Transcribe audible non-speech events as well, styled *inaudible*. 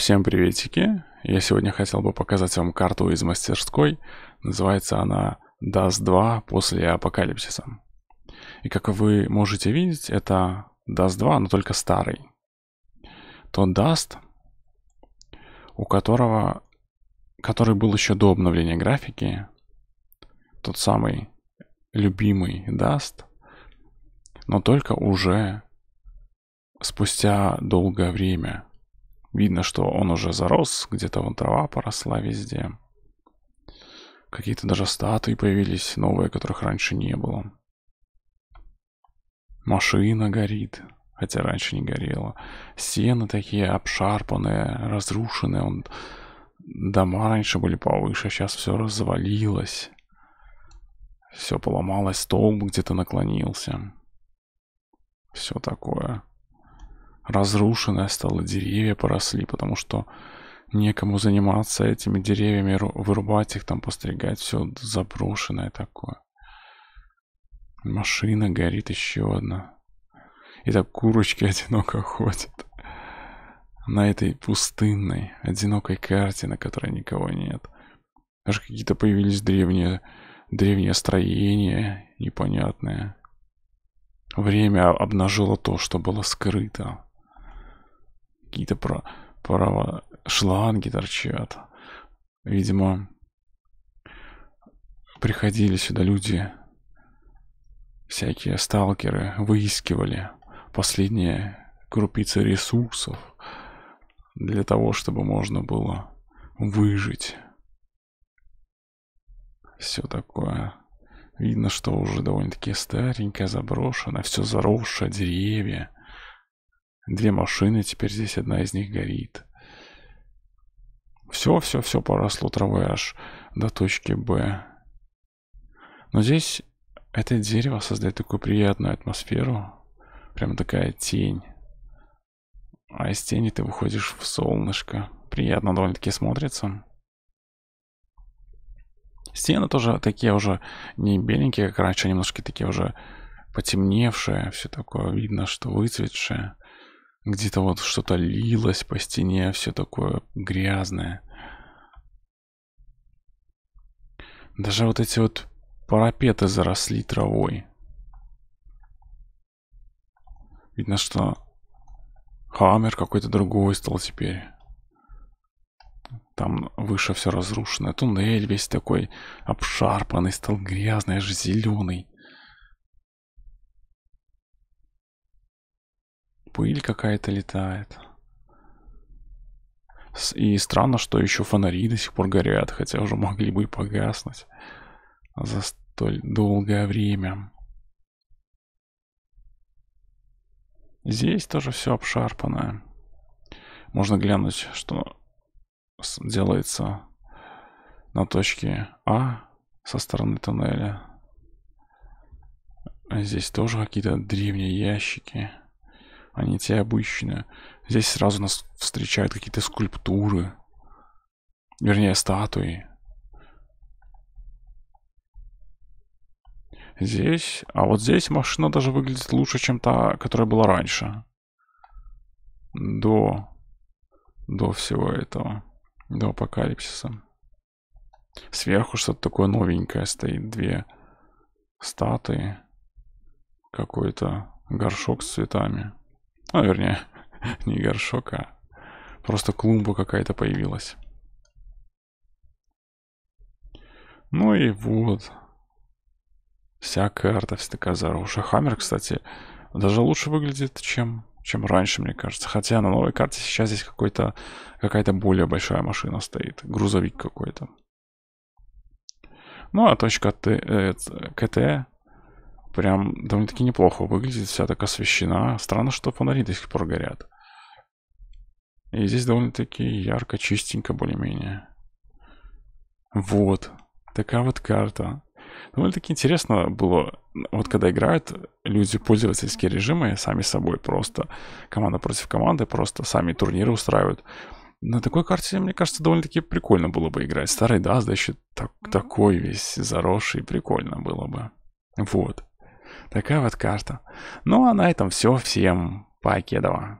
Всем приветики! Я сегодня хотел бы показать вам карту из мастерской. Называется она DAS 2 после апокалипсиса. И как вы можете видеть, это DAS 2, но только старый. Тот Dust, у которого, который был еще до обновления графики, тот самый любимый Dust, но только уже спустя долгое время – Видно, что он уже зарос, где-то вон трава поросла везде. Какие-то даже статуи появились новые, которых раньше не было. Машина горит, хотя раньше не горела. Сены такие обшарпанные, разрушенные. Он... Дома раньше были повыше, сейчас а все развалилось. Все поломалось, столб где-то наклонился. Все такое разрушенное стало деревья поросли, потому что некому заниматься этими деревьями, вырубать их, там постригать, все заброшенное такое. Машина горит, еще одна. И так курочки *laughs* одиноко ходят. На этой пустынной, одинокой карте, на которой никого нет. Даже какие-то появились древние, древние строения непонятные. Время обнажило то, что было скрыто какие-то про права шланги торчат. Видимо, приходили сюда люди, всякие сталкеры, выискивали последние крупицы ресурсов для того, чтобы можно было выжить. Все такое. Видно, что уже довольно-таки старенькое, заброшено, все заросшее, деревья. Две машины, теперь здесь одна из них горит. Все-все-все поросло травой аж до точки Б. Но здесь это дерево создает такую приятную атмосферу. Прям такая тень. А из тени ты выходишь в солнышко. Приятно довольно-таки смотрится. Стены тоже такие уже не беленькие, как раньше, немножко такие уже потемневшие. Все такое видно, что выцветшее. Где-то вот что-то лилось по стене, все такое грязное. Даже вот эти вот парапеты заросли травой. Видно, что Хаммер какой-то другой стал теперь. Там выше все разрушено. Туннель весь такой обшарпанный, стал грязный, аж зеленый. Пыль какая-то летает. И странно, что еще фонари до сих пор горят, хотя уже могли бы и погаснуть за столь долгое время. Здесь тоже все обшарпано. Можно глянуть, что делается на точке А со стороны туннеля. Здесь тоже какие-то древние ящики а не те обычные. Здесь сразу нас встречают какие-то скульптуры. Вернее, статуи. Здесь... А вот здесь машина даже выглядит лучше, чем та, которая была раньше. До... До всего этого. До апокалипсиса. Сверху что-то такое новенькое стоит. Две статуи. Какой-то горшок с цветами. Ну, вернее, *laughs* не горшок, а просто клумба какая-то появилась. Ну и вот. Вся карта в стыкозаруши. Хаммер, кстати, даже лучше выглядит, чем, чем раньше, мне кажется. Хотя на новой карте сейчас здесь какой-то какая-то более большая машина стоит. Грузовик какой-то. Ну, а точка Т, э, КТ прям довольно-таки неплохо выглядит, вся так освещена. Странно, что фонари до сих пор горят. И здесь довольно-таки ярко, чистенько более-менее. Вот. Такая вот карта. Довольно-таки интересно было, вот когда играют люди пользовательские режимы сами собой просто, команда против команды, просто сами турниры устраивают. На такой карте, мне кажется, довольно-таки прикольно было бы играть. Старый Даст, да еще так, такой весь заросший, прикольно было бы. Вот. Такая вот карта. Ну а на этом все. Всем покедово.